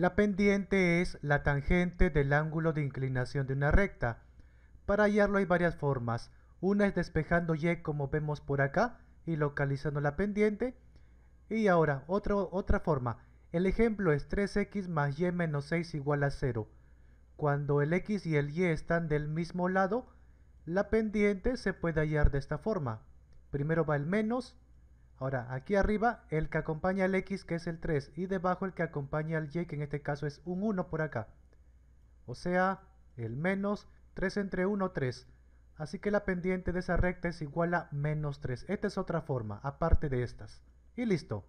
La pendiente es la tangente del ángulo de inclinación de una recta. Para hallarlo hay varias formas. Una es despejando y como vemos por acá y localizando la pendiente. Y ahora, otra forma. El ejemplo es 3x más y menos 6 igual a 0. Cuando el x y el y están del mismo lado, la pendiente se puede hallar de esta forma. Primero va el menos, Ahora, aquí arriba el que acompaña al X, que es el 3, y debajo el que acompaña al Y, que en este caso es un 1 por acá. O sea, el menos 3 entre 1, 3. Así que la pendiente de esa recta es igual a menos 3. Esta es otra forma, aparte de estas. Y listo.